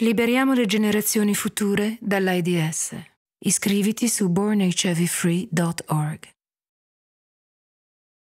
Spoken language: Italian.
Liberiamo le generazioni future dall'AIDS. Iscriviti su bornhivfree.org.